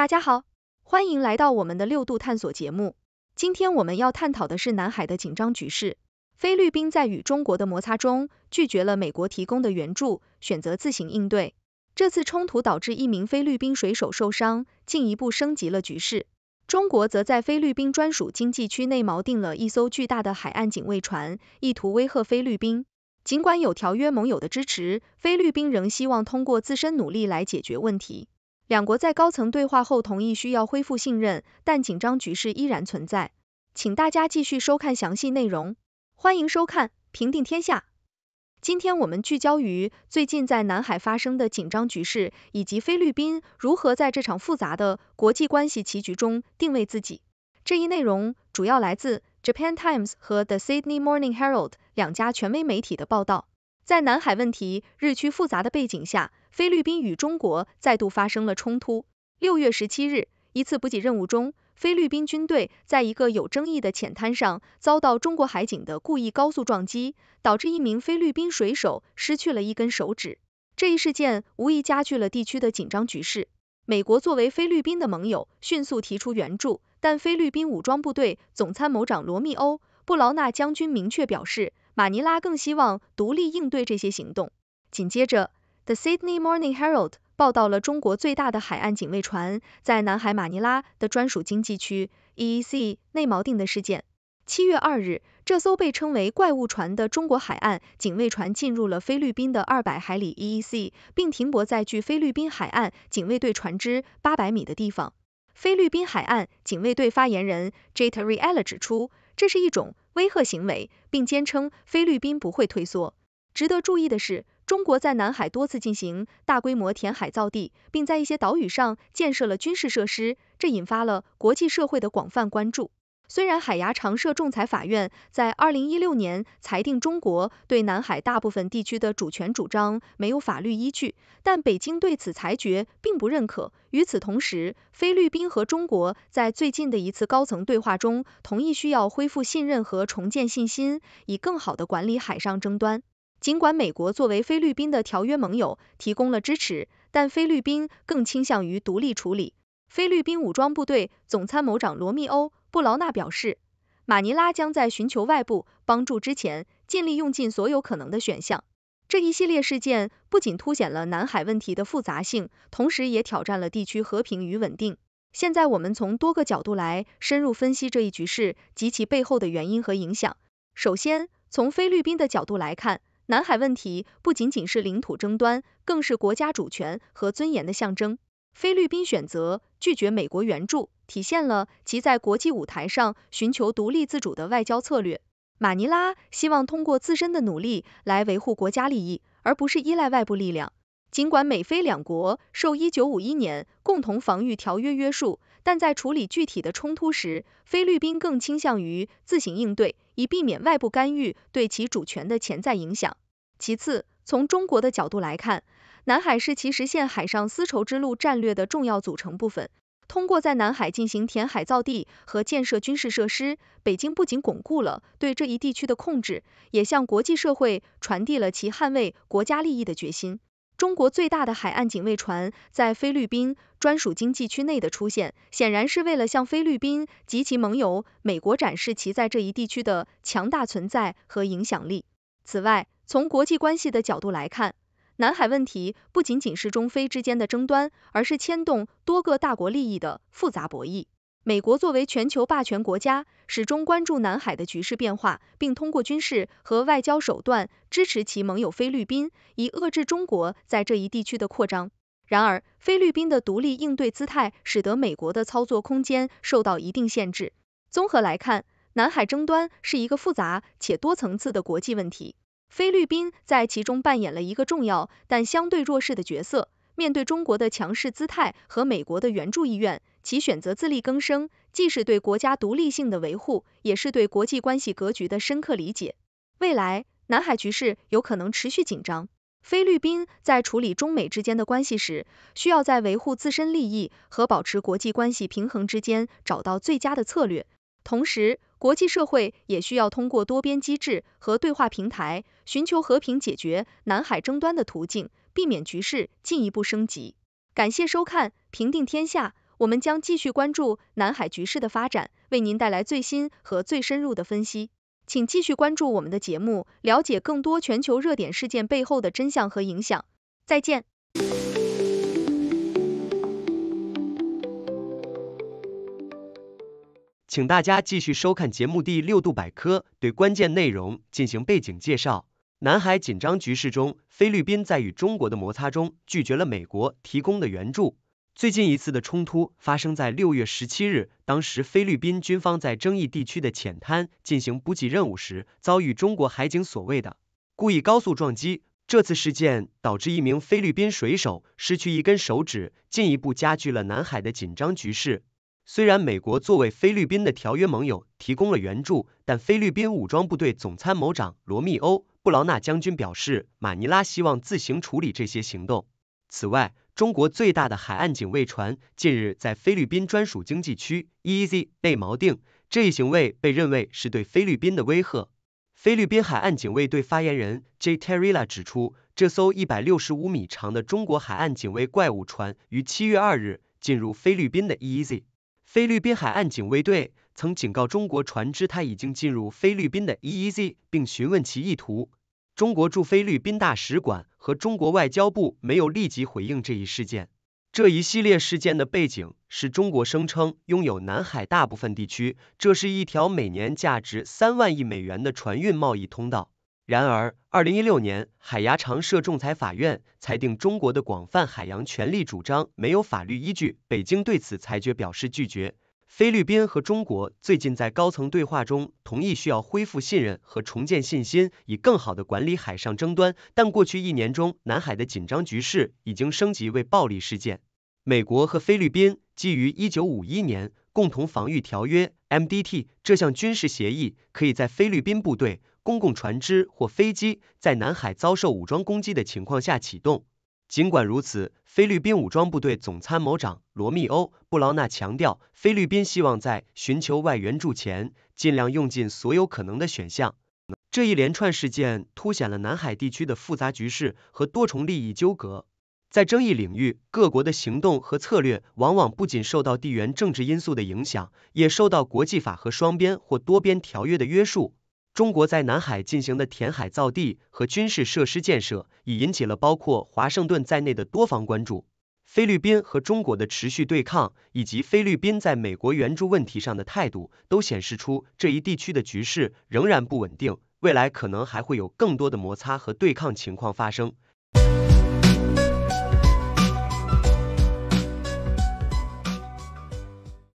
大家好，欢迎来到我们的六度探索节目。今天我们要探讨的是南海的紧张局势。菲律宾在与中国的摩擦中拒绝了美国提供的援助，选择自行应对。这次冲突导致一名菲律宾水手受伤，进一步升级了局势。中国则在菲律宾专属经济区内锚定了一艘巨大的海岸警卫船，意图威吓菲律宾。尽管有条约盟友的支持，菲律宾仍希望通过自身努力来解决问题。两国在高层对话后同意需要恢复信任，但紧张局势依然存在。请大家继续收看详细内容。欢迎收看《平定天下》。今天我们聚焦于最近在南海发生的紧张局势，以及菲律宾如何在这场复杂的国际关系棋局中定位自己。这一内容主要来自《Japan Times》和《The Sydney Morning Herald》两家权威媒体的报道。在南海问题日趋复杂的背景下，菲律宾与中国再度发生了冲突。六月十七日，一次补给任务中，菲律宾军队在一个有争议的浅滩上遭到中国海警的故意高速撞击，导致一名菲律宾水手失去了一根手指。这一事件无疑加剧了地区的紧张局势。美国作为菲律宾的盟友，迅速提出援助，但菲律宾武装部队总参谋长罗密欧·布劳纳将军明确表示。马尼拉更希望独立应对这些行动。紧接着，《The Sydney Morning Herald》报道了中国最大的海岸警卫船在南海马尼拉的专属经济区 （EEC） 内锚定的事件。七月二日，这艘被称为“怪物船”的中国海岸警卫船进入了菲律宾的二百海里 EEC，并停泊在距菲律宾海岸警卫队船只八百米的地方。菲律宾海岸警卫队发言人 Jeteriella 指出。这是一种威吓行为，并坚称菲律宾不会退缩。值得注意的是，中国在南海多次进行大规模填海造地，并在一些岛屿上建设了军事设施，这引发了国际社会的广泛关注。虽然海牙常设仲裁法院在二零一六年裁定中国对南海大部分地区的主权主张没有法律依据，但北京对此裁决并不认可。与此同时，菲律宾和中国在最近的一次高层对话中同意需要恢复信任和重建信心，以更好地管理海上争端。尽管美国作为菲律宾的条约盟友提供了支持，但菲律宾更倾向于独立处理。菲律宾武装部队总参谋长罗密欧。布劳纳表示，马尼拉将在寻求外部帮助之前，尽力用尽所有可能的选项。这一系列事件不仅凸显了南海问题的复杂性，同时也挑战了地区和平与稳定。现在，我们从多个角度来深入分析这一局势及其背后的原因和影响。首先，从菲律宾的角度来看，南海问题不仅仅是领土争端，更是国家主权和尊严的象征。菲律宾选择拒绝美国援助。体现了其在国际舞台上寻求独立自主的外交策略。马尼拉希望通过自身的努力来维护国家利益，而不是依赖外部力量。尽管美菲两国受1951年共同防御条约约束，但在处理具体的冲突时，菲律宾更倾向于自行应对，以避免外部干预对其主权的潜在影响。其次，从中国的角度来看，南海是其实现海上丝绸之路战略的重要组成部分。通过在南海进行填海造地和建设军事设施，北京不仅巩固了对这一地区的控制，也向国际社会传递了其捍卫国家利益的决心。中国最大的海岸警卫船在菲律宾专属经济区内的出现，显然是为了向菲律宾及其盟友美国展示其在这一地区的强大存在和影响力。此外，从国际关系的角度来看，南海问题不仅仅是中非之间的争端，而是牵动多个大国利益的复杂博弈。美国作为全球霸权国家，始终关注南海的局势变化，并通过军事和外交手段支持其盟友菲律宾，以遏制中国在这一地区的扩张。然而，菲律宾的独立应对姿态使得美国的操作空间受到一定限制。综合来看，南海争端是一个复杂且多层次的国际问题。菲律宾在其中扮演了一个重要但相对弱势的角色。面对中国的强势姿态和美国的援助意愿，其选择自力更生，既是对国家独立性的维护，也是对国际关系格局的深刻理解。未来，南海局势有可能持续紧张。菲律宾在处理中美之间的关系时，需要在维护自身利益和保持国际关系平衡之间找到最佳的策略。同时，国际社会也需要通过多边机制和对话平台，寻求和平解决南海争端的途径，避免局势进一步升级。感谢收看《平定天下》，我们将继续关注南海局势的发展，为您带来最新和最深入的分析。请继续关注我们的节目，了解更多全球热点事件背后的真相和影响。再见。请大家继续收看节目《第六度百科》，对关键内容进行背景介绍。南海紧张局势中，菲律宾在与中国的摩擦中拒绝了美国提供的援助。最近一次的冲突发生在六月十七日，当时菲律宾军方在争议地区的浅滩进行补给任务时，遭遇中国海警所谓的故意高速撞击。这次事件导致一名菲律宾水手失去一根手指，进一步加剧了南海的紧张局势。虽然美国作为菲律宾的条约盟友提供了援助，但菲律宾武装部队总参谋长罗密欧·布劳纳将军表示，马尼拉希望自行处理这些行动。此外，中国最大的海岸警卫船近日在菲律宾专属经济区 E E Z 被锚定，这一行为被认为是对菲律宾的威吓。菲律宾海岸警卫队发言人 J Terilla 指出，这艘165米长的中国海岸警卫怪物船于7月2日进入菲律宾的 E E Z。菲律宾海岸警卫队曾警告中国船只，它已经进入菲律宾的 EEZ，并询问其意图。中国驻菲律宾大使馆和中国外交部没有立即回应这一事件。这一系列事件的背景是中国声称拥有南海大部分地区，这是一条每年价值三万亿美元的船运贸易通道。然而，二零一六年，海牙常设仲裁法院裁定中国的广泛海洋权利主张没有法律依据。北京对此裁决表示拒绝。菲律宾和中国最近在高层对话中同意需要恢复信任和重建信心，以更好的管理海上争端。但过去一年中，南海的紧张局势已经升级为暴力事件。美国和菲律宾基于一九五一年《共同防御条约》（MDT） 这项军事协议，可以在菲律宾部队。公共船只或飞机在南海遭受武装攻击的情况下启动。尽管如此，菲律宾武装部队总参谋长罗密欧·布劳纳强调，菲律宾希望在寻求外援助前，尽量用尽所有可能的选项。这一连串事件凸显了南海地区的复杂局势和多重利益纠葛。在争议领域，各国的行动和策略往往不仅受到地缘政治因素的影响，也受到国际法和双边或多边条约的约束。中国在南海进行的填海造地和军事设施建设，已引起了包括华盛顿在内的多方关注。菲律宾和中国的持续对抗，以及菲律宾在美国援助问题上的态度，都显示出这一地区的局势仍然不稳定。未来可能还会有更多的摩擦和对抗情况发生。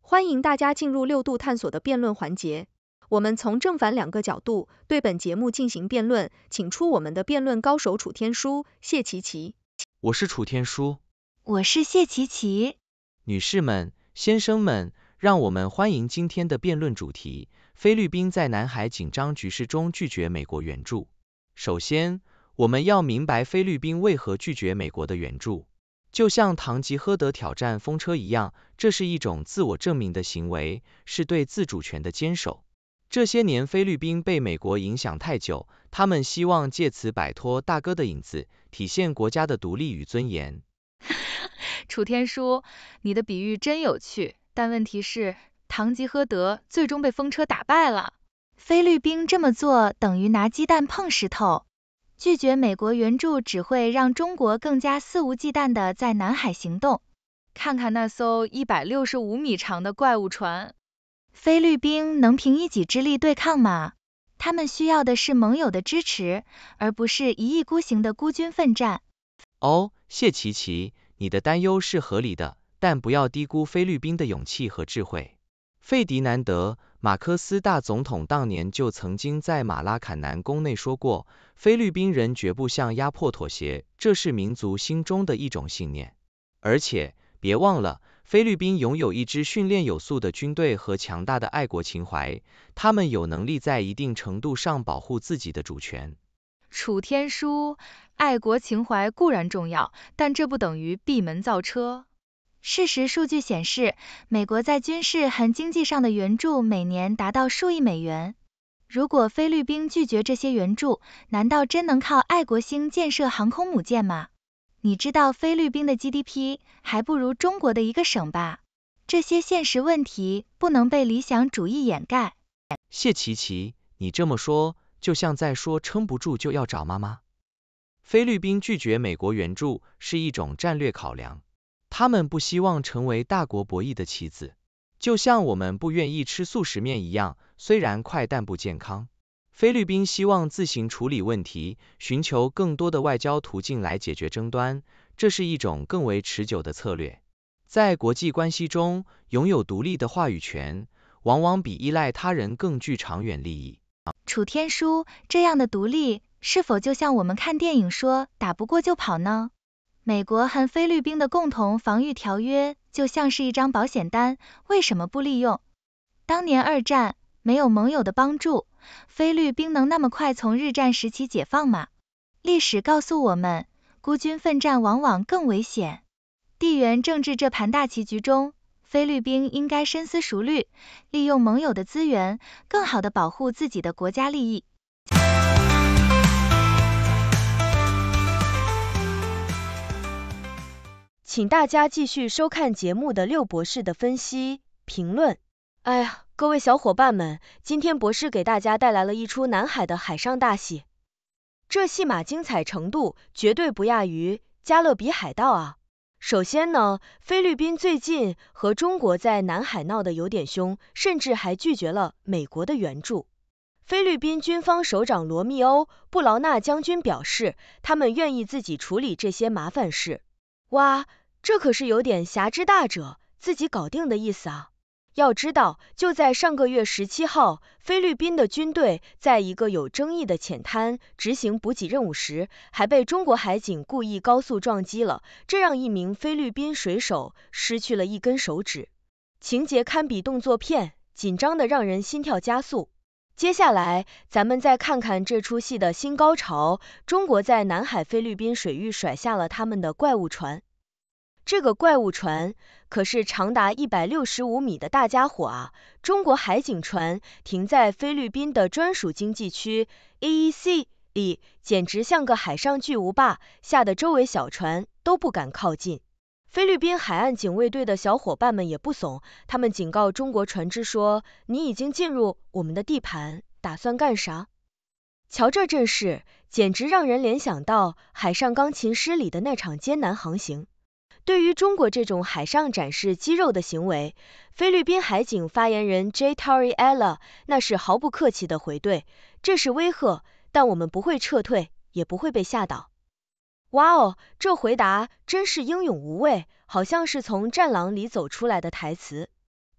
欢迎大家进入六度探索的辩论环节。我们从正反两个角度对本节目进行辩论，请出我们的辩论高手楚天舒、谢琪琪。我是楚天舒。我是谢琪琪。女士们、先生们，让我们欢迎今天的辩论主题：菲律宾在南海紧张局势中拒绝美国援助。首先，我们要明白菲律宾为何拒绝美国的援助。就像唐吉诃德挑战风车一样，这是一种自我证明的行为，是对自主权的坚守。这些年菲律宾被美国影响太久，他们希望借此摆脱大哥的影子，体现国家的独立与尊严。楚天舒，你的比喻真有趣，但问题是，堂吉诃德最终被风车打败了。菲律宾这么做等于拿鸡蛋碰石头，拒绝美国援助只会让中国更加肆无忌惮的在南海行动。看看那艘一百六十五米长的怪物船。菲律宾能凭一己之力对抗吗？他们需要的是盟友的支持，而不是一意孤行的孤军奋战。哦，谢琪琪，你的担忧是合理的，但不要低估菲律宾的勇气和智慧。费迪南德·马克思大总统当年就曾经在马拉坎南宫内说过，菲律宾人绝不向压迫妥协，这是民族心中的一种信念。而且，别忘了。菲律宾拥有一支训练有素的军队和强大的爱国情怀，他们有能力在一定程度上保护自己的主权。楚天舒，爱国情怀固然重要，但这不等于闭门造车。事实数据显示，美国在军事和经济上的援助每年达到数亿美元。如果菲律宾拒绝这些援助，难道真能靠爱国心建设航空母舰吗？你知道菲律宾的 GDP 还不如中国的一个省吧？这些现实问题不能被理想主义掩盖。谢琪琪，你这么说就像在说撑不住就要找妈妈。菲律宾拒绝美国援助是一种战略考量，他们不希望成为大国博弈的棋子，就像我们不愿意吃速食面一样，虽然快但不健康。菲律宾希望自行处理问题，寻求更多的外交途径来解决争端，这是一种更为持久的策略。在国际关系中，拥有独立的话语权，往往比依赖他人更具长远利益。楚天舒，这样的独立是否就像我们看电影说打不过就跑呢？美国和菲律宾的共同防御条约就像是一张保险单，为什么不利用？当年二战没有盟友的帮助。菲律宾能那么快从日战时期解放吗？历史告诉我们，孤军奋战往往更危险。地缘政治这盘大棋局中，菲律宾应该深思熟虑，利用盟友的资源，更好地保护自己的国家利益。请大家继续收看节目的六博士的分析评论。哎呀。各位小伙伴们，今天博士给大家带来了一出南海的海上大戏，这戏码精彩程度绝对不亚于《加勒比海盗》啊。首先呢，菲律宾最近和中国在南海闹得有点凶，甚至还拒绝了美国的援助。菲律宾军方首长罗密欧·布劳纳将军表示，他们愿意自己处理这些麻烦事。哇，这可是有点“侠之大者，自己搞定”的意思啊！要知道，就在上个月十七号，菲律宾的军队在一个有争议的浅滩执行补给任务时，还被中国海警故意高速撞击了，这让一名菲律宾水手失去了一根手指，情节堪比动作片，紧张的让人心跳加速。接下来，咱们再看看这出戏的新高潮：中国在南海菲律宾水域甩下了他们的怪物船。这个怪物船可是长达一百六十五米的大家伙啊！中国海警船停在菲律宾的专属经济区 AEC 里，简直像个海上巨无霸，吓得周围小船都不敢靠近。菲律宾海岸警卫队的小伙伴们也不怂，他们警告中国船只说：“你已经进入我们的地盘，打算干啥？”瞧这阵势，简直让人联想到《海上钢琴师》里的那场艰难航行。对于中国这种海上展示肌肉的行为，菲律宾海警发言人 J Toriella 那是毫不客气地回怼：“这是威吓，但我们不会撤退，也不会被吓倒。”哇哦，这回答真是英勇无畏，好像是从《战狼》里走出来的台词。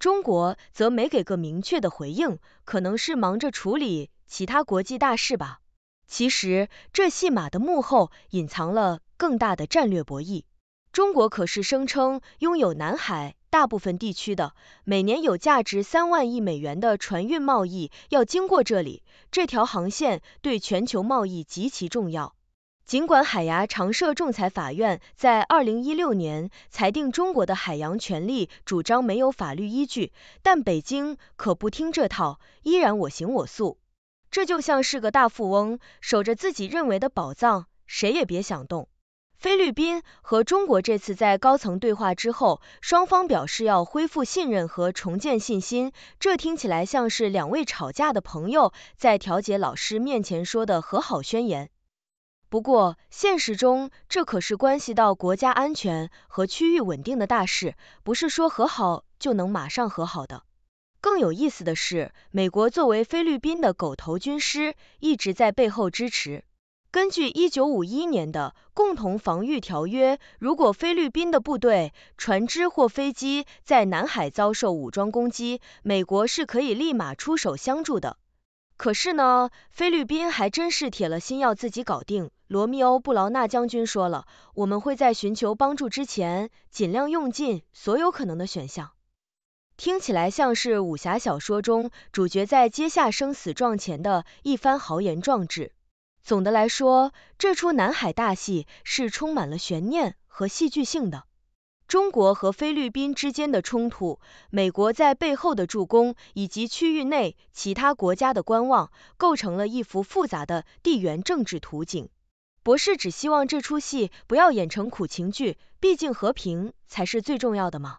中国则没给个明确的回应，可能是忙着处理其他国际大事吧。其实，这戏码的幕后隐藏了更大的战略博弈。中国可是声称拥有南海大部分地区的，每年有价值三万亿美元的船运贸易要经过这里，这条航线对全球贸易极其重要。尽管海牙常设仲裁法院在二零一六年裁定中国的海洋权利主张没有法律依据，但北京可不听这套，依然我行我素。这就像是个大富翁守着自己认为的宝藏，谁也别想动。菲律宾和中国这次在高层对话之后，双方表示要恢复信任和重建信心。这听起来像是两位吵架的朋友在调解老师面前说的和好宣言。不过，现实中这可是关系到国家安全和区域稳定的大事，不是说和好就能马上和好的。更有意思的是，美国作为菲律宾的狗头军师，一直在背后支持。根据1951年的共同防御条约，如果菲律宾的部队、船只或飞机在南海遭受武装攻击，美国是可以立马出手相助的。可是呢，菲律宾还真是铁了心要自己搞定。罗密欧·布劳纳将军说了，我们会在寻求帮助之前，尽量用尽所有可能的选项。听起来像是武侠小说中主角在接下生死状前的一番豪言壮志。总的来说，这出南海大戏是充满了悬念和戏剧性的。中国和菲律宾之间的冲突，美国在背后的助攻，以及区域内其他国家的观望，构成了一幅复杂的地缘政治图景。博士只希望这出戏不要演成苦情剧，毕竟和平才是最重要的嘛。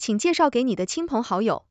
请介绍给你的亲朋好友。